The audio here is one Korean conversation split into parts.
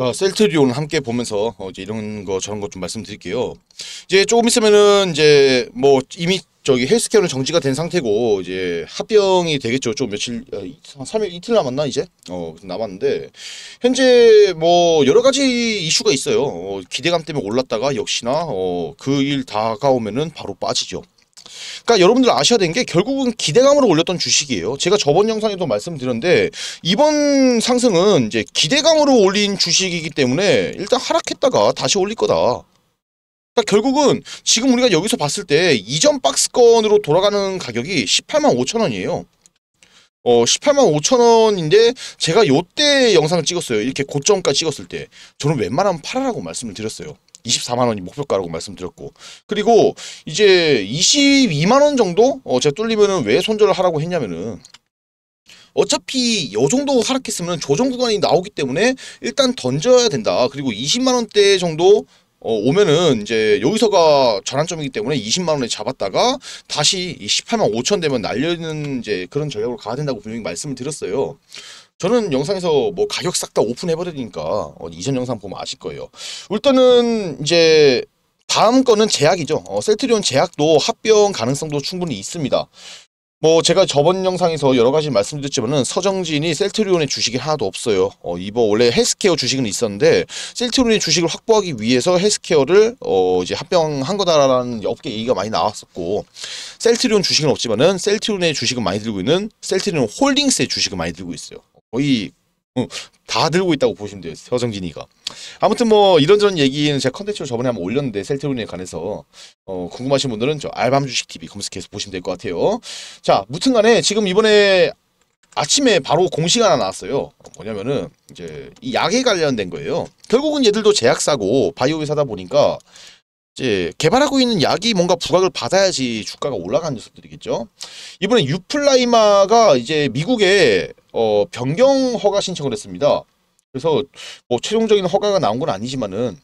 어, 셀트리온 함께 보면서 어, 이제 이런 거 저런 거 좀 말씀드릴게요. 이제 조금 있으면은 이제 뭐 이미 저기 헬스케어는 정지가 된 상태고 이제 합병이 되겠죠. 좀 며칠 어, 한 3일 이틀 남았나 이제 어 남았는데 현재 뭐 여러 가지 이슈가 있어요. 어, 기대감 때문에 올랐다가 역시나 어, 그 일 다가오면은 바로 빠지죠. 그러니까 여러분들 아셔야 되는 게 결국은 기대감으로 올렸던 주식이에요. 제가 저번 영상에도 말씀드렸는데 이번 상승은 이제 기대감으로 올린 주식이기 때문에 일단 하락했다가 다시 올릴 거다. 그러니까 결국은 지금 우리가 여기서 봤을 때 이전 박스권으로 돌아가는 가격이 18만 5천 원이에요. 어 18만 5천 원인데 제가 요때 영상을 찍었어요. 이렇게 고점까 찍었을 때 저는 웬만하면 팔아라고 말씀을 드렸어요. 24만 원이 목표가라고 말씀드렸고 그리고 이제 22만 원 정도 어, 제가 뚫리면은 왜 손절을 하라고 했냐면은 어차피 요 정도 하락했으면 조정 구간이 나오기 때문에 일단 던져야 된다. 그리고 20만 원대 정도 어, 오면은 이제 여기서가 전환점이기 때문에 20만 원에 잡았다가 다시 18만 5천 되면 날려는 이제 그런 전략으로 가야 된다고 분명히 말씀을 드렸어요. 저는 영상에서 뭐 가격 싹 다 오픈해버리니까 어, 이전 영상 보면 아실 거예요. 일단은 이제 다음 거는 제약이죠. 어, 셀트리온 제약도 합병 가능성도 충분히 있습니다. 뭐 제가 저번 영상에서 여러 가지 말씀드렸지만은 서정진이 셀트리온의 주식이 하나도 없어요. 어, 이번 원래 헬스케어 주식은 있었는데 셀트리온의 주식을 확보하기 위해서 헬스케어를 어, 이제 합병한 거다라는 업계 얘기가 많이 나왔었고 셀트리온 주식은 없지만은 셀트리온의 주식은 많이 들고 있는 셀트리온 홀딩스의 주식을 많이 들고 있어요. 거의 어, 다 들고 있다고 보시면 돼요. 서정진이가. 아무튼 뭐 이런저런 얘기는 제가 컨텐츠로 저번에 한번 올렸는데 셀트론에 관해서 어, 궁금하신 분들은 저 알밤 주식 TV 검색해서 보시면 될 것 같아요. 자, 무튼간에 지금 이번에 아침에 바로 공시가 하나 나왔어요. 뭐냐면은 이제 이 약에 관련된 거예요. 결국은 얘들도 제약사고 바이오 회사다 보니까 이제 개발하고 있는 약이 뭔가 부각을 받아야지 주가가 올라가는 녀석들이겠죠. 이번에 유플라이마가 이제 미국에 어, 변경 허가 신청을 했습니다. 그래서 뭐 최종적인 허가가 나온 건 아니지만은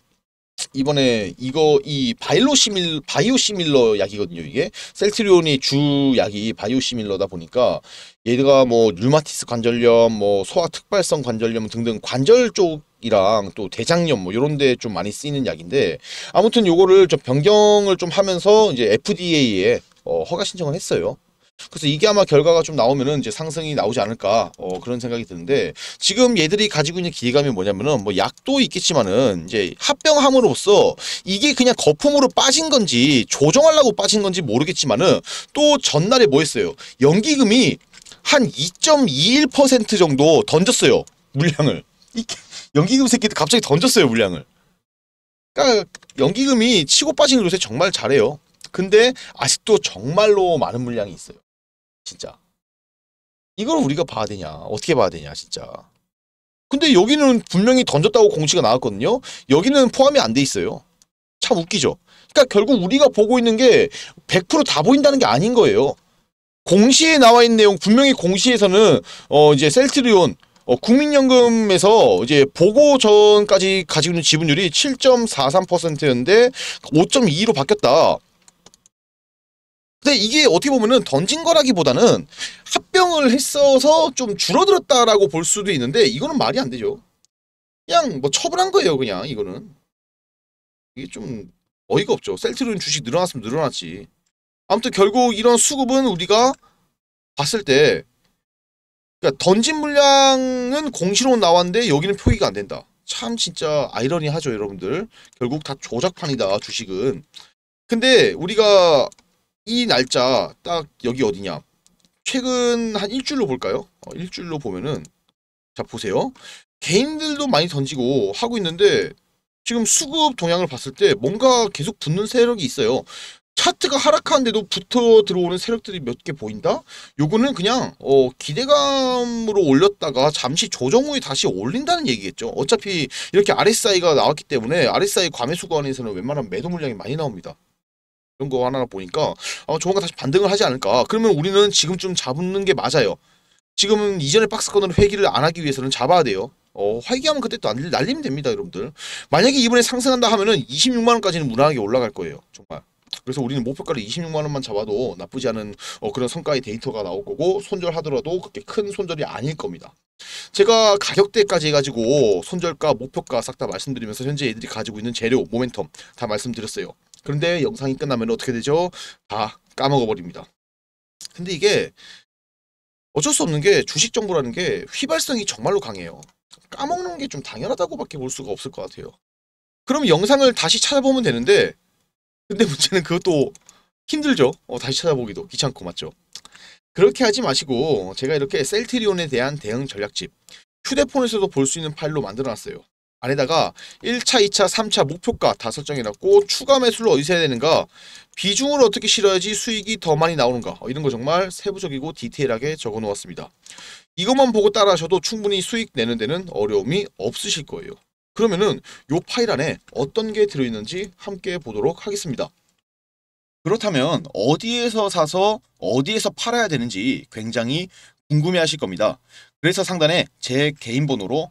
이번에 이거 이 바이로시밀 바이오시밀러 약이거든요 이게 셀트리온이 주 약이 바이오시밀러다 보니까 얘가 뭐 류마티스 관절염 뭐 소아 특발성 관절염 등등 관절 쪽이랑 또 대장염 뭐 이런 데좀 많이 쓰이는 약인데 아무튼 요거를 좀 변경을 좀 하면서 이제 FDA에 어, 허가 신청을 했어요. 그래서 이게 아마 결과가 좀 나오면은 이제 상승이 나오지 않을까 어, 그런 생각이 드는데 지금 얘들이 가지고 있는 기대감이 뭐냐면은 뭐 약도 있겠지만은 이제 합병함으로써 이게 그냥 거품으로 빠진 건지 조정하려고 빠진 건지 모르겠지만은 또 전날에 뭐 했어요 연기금이 한 2.21% 정도 던졌어요 물량을 연기금 새끼들 갑자기 던졌어요 물량을 그러니까 연기금이 치고 빠지는 요새 정말 잘해요 근데 아직도 정말로 많은 물량이 있어요. 진짜. 이걸 우리가 봐야 되냐? 어떻게 봐야 되냐, 진짜. 근데 여기는 분명히 던졌다고 공지가 나왔거든요. 여기는 포함이 안 돼 있어요. 참 웃기죠. 그러니까 결국 우리가 보고 있는 게 100%다 보인다는 게 아닌 거예요. 공시에 나와 있는 내용 분명히 공시에서는 어 이제 셀트리온 어 국민연금에서 이제 보고 전까지 가지고 있는 지분율이 7.43%였는데 5.22로 바뀌었다. 근데 이게 어떻게 보면은 던진 거라기보다는 합병을 했어서 좀 줄어들었다라고 볼 수도 있는데 이거는 말이 안 되죠. 그냥 뭐 처분한 거예요, 그냥 이거는. 이게 좀 어이가 없죠. 셀트리온 주식 늘어났으면 늘어났지. 아무튼 결국 이런 수급은 우리가 봤을 때 그러니까 던진 물량은 공시로 나왔는데 여기는 표기가 안 된다. 참 진짜 아이러니하죠, 여러분들. 결국 다 조작판이다, 주식은. 근데 우리가 이 날짜 딱 여기 어디냐 최근 한 일주일로 볼까요? 어, 일주일로 보면은 자 보세요 개인들도 많이 던지고 하고 있는데 지금 수급 동향을 봤을 때 뭔가 계속 붙는 세력이 있어요 차트가 하락하는데도 붙어 들어오는 세력들이 몇 개 보인다? 요거는 그냥 어, 기대감으로 올렸다가 잠시 조정 후에 다시 올린다는 얘기겠죠. 어차피 이렇게 RSI가 나왔기 때문에 RSI 과매수관에서는 웬만하면 매도 물량이 많이 나옵니다. 이런 거 하나 보니까 어, 아, 조만간 다시 반등을 하지 않을까. 그러면 우리는 지금좀 잡는 게 맞아요. 지금 이전에 박스권으로 회기를 안 하기 위해서는 잡아야 돼요. 어, 회기하면 그때 또 날리면 됩니다, 여러분들. 만약에 이번에 상승한다 하면은 26만 원까지는 무난하게 올라갈 거예요, 정말. 그래서 우리는 목표가를 26만 원만 잡아도 나쁘지 않은 어, 그런 성과의 데이터가 나올 거고 손절하더라도 그렇게 큰 손절이 아닐 겁니다. 제가 가격대까지 해가지고 손절가, 목표가 싹 다 말씀드리면서 현재 애들이 가지고 있는 재료, 모멘텀 다 말씀드렸어요. 그런데 영상이 끝나면 어떻게 되죠? 다 까먹어버립니다. 근데 이게 어쩔 수 없는 게 주식 정보라는 게 휘발성이 정말로 강해요. 까먹는 게 좀 당연하다고밖에 볼 수가 없을 것 같아요. 그럼 영상을 다시 찾아보면 되는데 근데 문제는 그것도 힘들죠. 어, 다시 찾아보기도 귀찮고 맞죠. 그렇게 하지 마시고 제가 이렇게 셀트리온에 대한 대응 전략집 휴대폰에서도 볼 수 있는 파일로 만들어놨어요. 안에다가 1차, 2차, 3차 목표가 다 설정해놨고 추가 매수를 어디서 해야 되는가 비중을 어떻게 실어야지 수익이 더 많이 나오는가 어, 이런 거 정말 세부적이고 디테일하게 적어놓았습니다. 이것만 보고 따라하셔도 충분히 수익 내는 데는 어려움이 없으실 거예요. 그러면은 요 파일 안에 어떤 게 들어있는지 함께 보도록 하겠습니다. 그렇다면 어디에서 사서 어디에서 팔아야 되는지 굉장히 궁금해 하실 겁니다. 그래서 상단에 제 개인 번호로